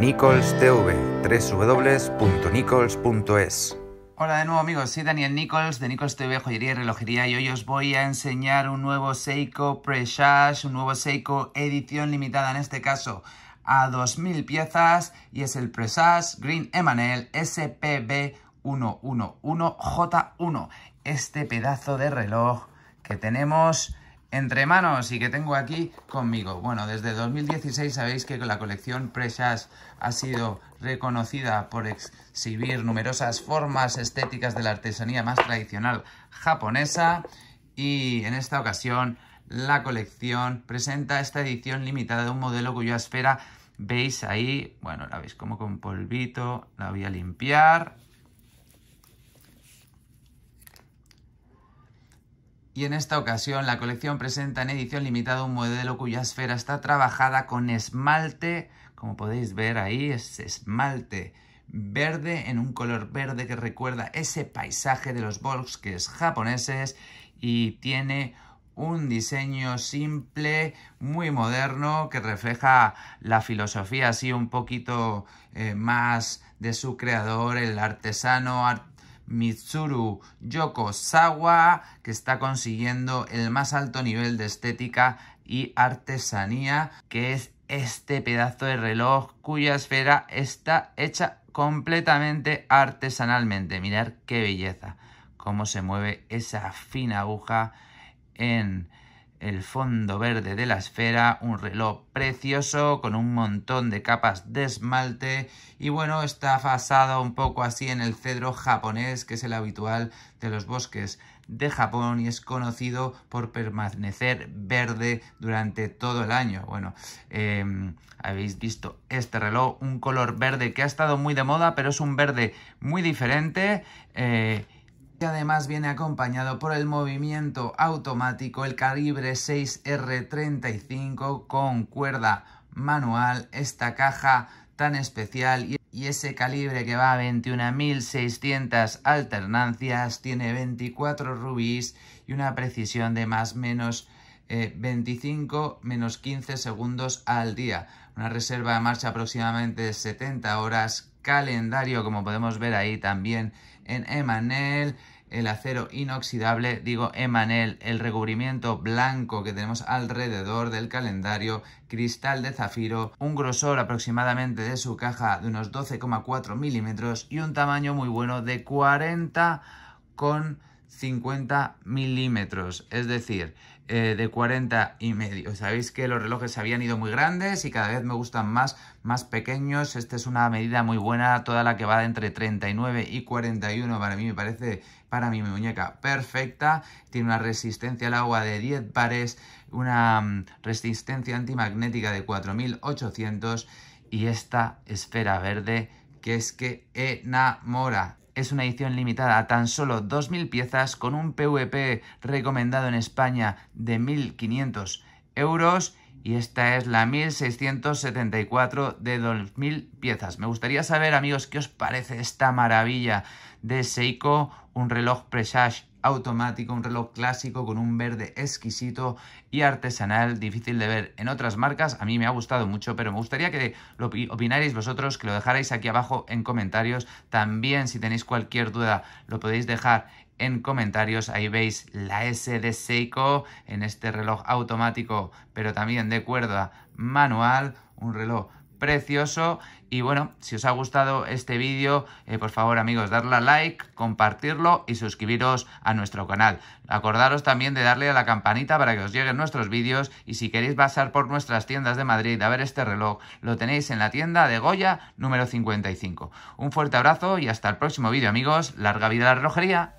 Nichols TV, www.nichols.es. Hola de nuevo amigos, soy Daniel Nichols de Nichols TV Joyería y Relojería y hoy os voy a enseñar un nuevo Seiko Presage, un nuevo Seiko edición limitada en este caso a 2000 piezas y es el Presage Green Emanel SPB 111J1. Este pedazo de reloj que tenemos entre manos y que tengo aquí conmigo. Bueno, desde 2016 sabéis que la colección Precious ha sido reconocida por exhibir numerosas formas estéticas de la artesanía más tradicional japonesa y en esta ocasión la colección presenta esta edición limitada de un modelo cuya esfera veis ahí, bueno, la veis como con polvito, la voy a limpiar y en esta ocasión la colección presenta en edición limitada un modelo cuya esfera está trabajada con esmalte, como podéis ver ahí, es esmalte verde en un color verde que recuerda ese paisaje de los es japoneses y tiene un diseño simple, muy moderno, que refleja la filosofía así un poquito eh, más de su creador, el artesano, Mitsuru Yokosawa, que está consiguiendo el más alto nivel de estética y artesanía, que es este pedazo de reloj cuya esfera está hecha completamente artesanalmente. Mirar qué belleza, cómo se mueve esa fina aguja en el fondo verde de la esfera, un reloj precioso con un montón de capas de esmalte y bueno, está basado un poco así en el cedro japonés que es el habitual de los bosques de Japón y es conocido por permanecer verde durante todo el año. Bueno, em, habéis visto este reloj, un color verde que ha estado muy de moda, pero es un verde muy diferente. Eh, que además viene acompañado por el movimiento automático, el calibre 6R35 con cuerda manual, esta caja tan especial y ese calibre que va a 21.600 alternancias tiene 24 rubíes y una precisión de más menos 25 eh, menos 15 segundos al día. Una reserva de marcha aproximadamente 70 horas. Calendario, como podemos ver ahí también en Emanel. El acero inoxidable, digo Emanel. El recubrimiento blanco que tenemos alrededor del calendario. Cristal de zafiro. Un grosor aproximadamente de su caja de unos 12,4 milímetros. Y un tamaño muy bueno de 40 con 50 milímetros, es decir, eh, de 40 y medio. Sabéis que los relojes se habían ido muy grandes y cada vez me gustan más, más pequeños. Esta es una medida muy buena, toda la que va de entre 39 y 41 para mí me parece, para mi muñeca perfecta. Tiene una resistencia al agua de 10 pares, una mm, resistencia antimagnética de 4800 y esta esfera verde que es que enamora es una edición limitada a tan solo 2.000 piezas con un PVP recomendado en España de 1.500 euros y esta es la 1674 de 2000 piezas. Me gustaría saber, amigos, qué os parece esta maravilla de Seiko, un reloj Presage automático, un reloj clásico con un verde exquisito y artesanal, difícil de ver en otras marcas. A mí me ha gustado mucho, pero me gustaría que lo opinarais vosotros, que lo dejarais aquí abajo en comentarios. También si tenéis cualquier duda lo podéis dejar en comentarios. Ahí veis la S de Seiko en este reloj automático, pero también de cuerda manual, un reloj precioso. Y bueno, si os ha gustado este vídeo, eh, por favor amigos, darle a like, compartirlo y suscribiros a nuestro canal. Acordaros también de darle a la campanita para que os lleguen nuestros vídeos y si queréis pasar por nuestras tiendas de Madrid a ver este reloj, lo tenéis en la tienda de Goya número 55. Un fuerte abrazo y hasta el próximo vídeo amigos. Larga vida a la relojería.